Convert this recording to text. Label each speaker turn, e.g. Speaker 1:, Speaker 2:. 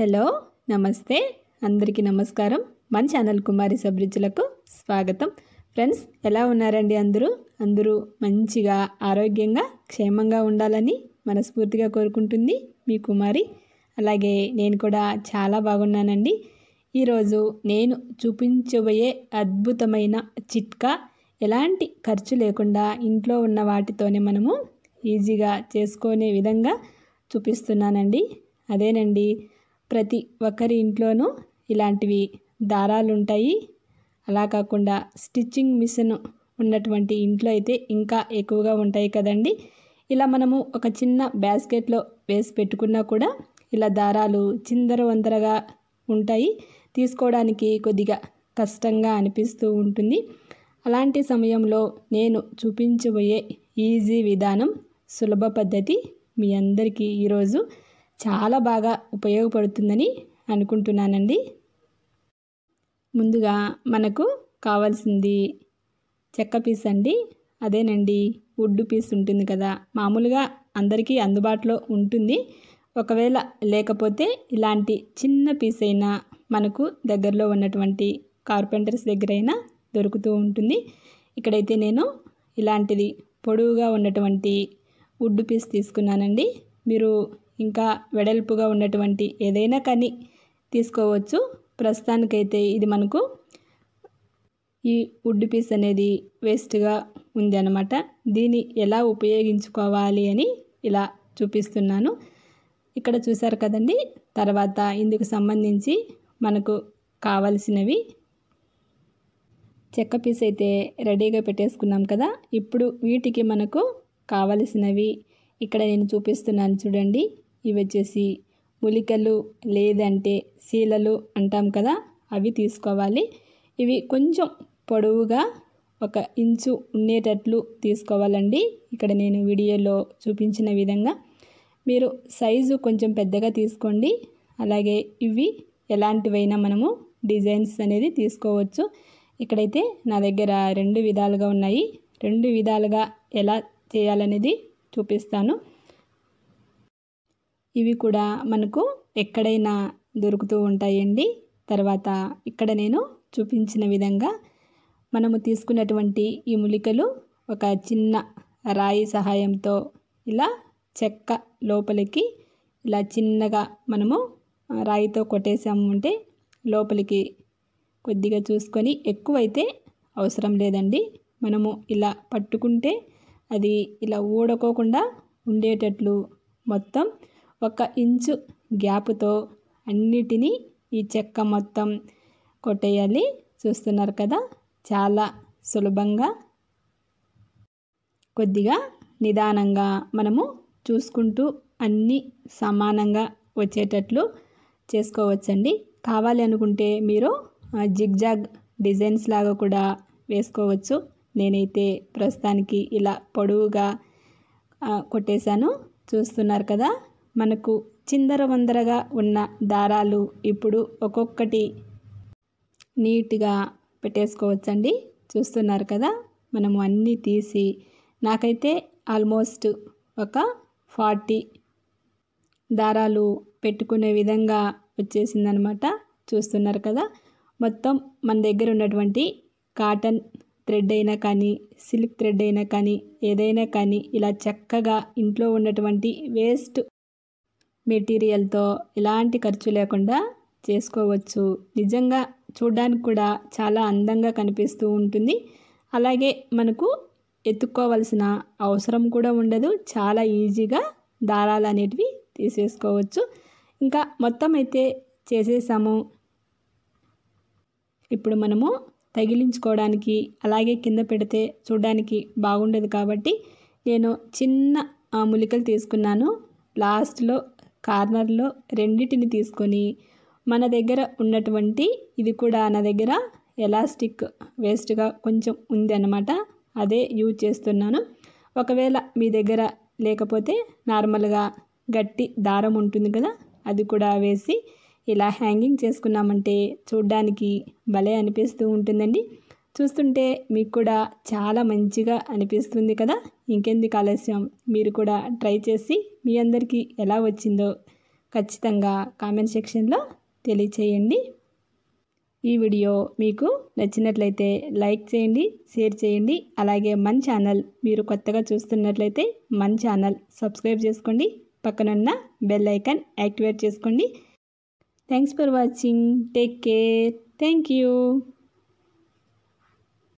Speaker 1: hello నమస్తే అందరికీ నమస్కారం మన ఛానల్ కుమారి సబ్రిజ్లకు స్వాగతం ఫ్రెండ్స్ ఎలా ఉన్నారండి అందరూ అందరూ మంచిగా ఆరోగ్యంగా క్షేమంగా ఉండాలని మనస్ఫూర్తిగా కోరుకుంటుంది మీ కుమారి అలాగే నేను కూడా చాలా బాగున్నానండి ఈరోజు నేను చూపించబోయే అద్భుతమైన చిట్కా ఎలాంటి ఖర్చు లేకుండా ఇంట్లో ఉన్న వాటితోనే మనము ఈజీగా చేసుకునే విధంగా చూపిస్తున్నానండి అదేనండి ప్రతి ఒక్కరి ఇంట్లోనూ ఇలాంటివి దారాలు ఉంటాయి అలా కాకుండా స్టిచ్చింగ్ మిషన్ ఉన్నటువంటి ఇంట్లో అయితే ఇంకా ఎక్కువగా ఉంటాయి కదండి ఇలా మనము ఒక చిన్న బ్యాస్కెట్లో వేసి పెట్టుకున్నా కూడా ఇలా దారాలు చిందర వందరగా ఉంటాయి తీసుకోవడానికి కొద్దిగా కష్టంగా అనిపిస్తూ ఉంటుంది అలాంటి సమయంలో నేను చూపించబోయే ఈజీ విధానం సులభ పద్ధతి మీ అందరికీ ఈరోజు చాలా బాగా ఉపయోగపడుతుందని అనుకుంటున్నానండి ముందుగా మనకు కావాల్సింది చెక్క పీస్ అండి అదేనండి వుడ్ పీస్ ఉంటుంది కదా మామూలుగా అందరికీ అందుబాటులో ఉంటుంది ఒకవేళ లేకపోతే ఇలాంటి చిన్న పీస్ అయినా మనకు దగ్గరలో ఉన్నటువంటి కార్పెంటర్స్ దగ్గర అయినా దొరుకుతూ ఉంటుంది ఇక్కడైతే నేను ఇలాంటిది పొడవుగా ఉన్నటువంటి వుడ్ పీస్ తీసుకున్నానండి మీరు ఇంకా వెడల్పుగా ఉన్నటువంటి ఏదైనా కానీ తీసుకోవచ్చు ప్రస్తుతానికైతే ఇది మనకు ఈ వుడ్ పీస్ అనేది వేస్ట్గా ఉంది అనమాట దీన్ని ఎలా ఉపయోగించుకోవాలి అని ఇలా చూపిస్తున్నాను ఇక్కడ చూసారు కదండి తర్వాత ఇందుకు సంబంధించి మనకు కావలసినవి చెక్క పీస్ అయితే రెడీగా పెట్టేసుకున్నాం కదా ఇప్పుడు వీటికి మనకు కావలసినవి ఇక్కడ నేను చూపిస్తున్నాను చూడండి ఇవి వచ్చేసి మూలికలు లేదంటే శీలలు అంటాం కదా అవి తీసుకోవాలి ఇవి కొంచెం పొడవుగా ఒక ఇంచు ఉండేటట్లు తీసుకోవాలండి ఇక్కడ నేను వీడియోలో చూపించిన విధంగా మీరు సైజు కొంచెం పెద్దగా తీసుకోండి అలాగే ఇవి ఎలాంటివైనా మనము డిజైన్స్ అనేది తీసుకోవచ్చు ఇక్కడైతే నా దగ్గర రెండు విధాలుగా ఉన్నాయి రెండు విధాలుగా ఎలా చేయాలనేది చూపిస్తాను ఇవి కూడా మనకు ఎక్కడైనా దొరుకుతూ ఉంటాయండి తర్వాత ఇక్కడ నేను చూపించిన విధంగా మనము తీసుకున్నటువంటి ఈ మూలికలు ఒక చిన్న రాయి సహాయంతో ఇలా చెక్క లోపలికి ఇలా చిన్నగా మనము రాయితో కొట్టేసాము అంటే లోపలికి కొద్దిగా చూసుకొని ఎక్కువైతే అవసరం లేదండి మనము ఇలా పట్టుకుంటే అది ఇలా ఊడకోకుండా ఉండేటట్లు మొత్తం ఒక ఇంచు గ్యాప్తో అన్నిటినీ ఈ చెక్క మొత్తం కొట్టేయాలి చూస్తున్నారు కదా చాలా సులభంగా కొద్దిగా నిదానంగా మనము చూసుకుంటూ అన్నీ సమానంగా వచ్చేటట్లు చేసుకోవచ్చండి కావాలి అనుకుంటే మీరు జిగ్జాగ్ డిజైన్స్ లాగా కూడా వేసుకోవచ్చు నేనైతే ప్రస్తుతానికి ఇలా పొడవుగా కొట్టేశాను చూస్తున్నారు కదా మనకు చిందరవందరగా ఉన్న దారాలు ఇప్పుడు ఒక్కొక్కటి నీట్గా పెట్టేసుకోవచ్చండి చూస్తున్నారు కదా మనము అన్నీ తీసి నాకైతే ఆల్మోస్ట్ ఒక ఫార్టీ దారాలు పెట్టుకునే విధంగా వచ్చేసిందనమాట చూస్తున్నారు కదా మొత్తం మన దగ్గర ఉన్నటువంటి కాటన్ థ్రెడ్ అయినా కానీ సిల్క్ థ్రెడ్ అయినా కానీ ఏదైనా కానీ ఇలా చక్కగా ఇంట్లో ఉన్నటువంటి వేస్ట్ మెటీరియల్తో ఎలాంటి ఖర్చు లేకుండా చేసుకోవచ్చు నిజంగా చూడడానికి కూడా చాలా అందంగా కనిపిస్తూ ఉంటుంది అలాగే మనకు ఎత్తుక్కోవలసిన అవసరం కూడా ఉండదు చాలా ఈజీగా దారాలు అనేటివి తీసేసుకోవచ్చు ఇంకా మొత్తం అయితే చేసేసాము ఇప్పుడు మనము తగిలించుకోవడానికి అలాగే కింద పెడితే చూడడానికి బాగుండదు కాబట్టి నేను చిన్న మూలికలు తీసుకున్నాను లాస్ట్లో కార్నర్లో రెండింటిని తీసుకొని మన దగ్గర ఉన్నటువంటి ఇది కూడా నా దగ్గర ఎలాస్టిక్ వేస్ట్గా కొంచెం ఉంది అనమాట అదే యూజ్ చేస్తున్నాను ఒకవేళ మీ దగ్గర లేకపోతే నార్మల్గా గట్టి దారం ఉంటుంది కదా అది కూడా వేసి ఇలా హ్యాంగింగ్ చేసుకున్నామంటే చూడ్డానికి భలే అనిపిస్తూ ఉంటుందండి చూస్తుంటే మీకు కూడా చాలా మంచిగా అనిపిస్తుంది కదా ఇంకెందుకు ఆలస్యం మీరు కూడా ట్రై చేసి మీ అందరికీ ఎలా వచ్చిందో ఖచ్చితంగా కామెంట్ సెక్షన్లో తెలియచేయండి ఈ వీడియో మీకు నచ్చినట్లయితే లైక్ చేయండి షేర్ చేయండి అలాగే మన ఛానల్ మీరు కొత్తగా చూస్తున్నట్లయితే మన ఛానల్ సబ్స్క్రైబ్ చేసుకోండి పక్కనున్న బెల్ ఐకాన్ యాక్టివేట్ చేసుకోండి thanks for watching take care thank you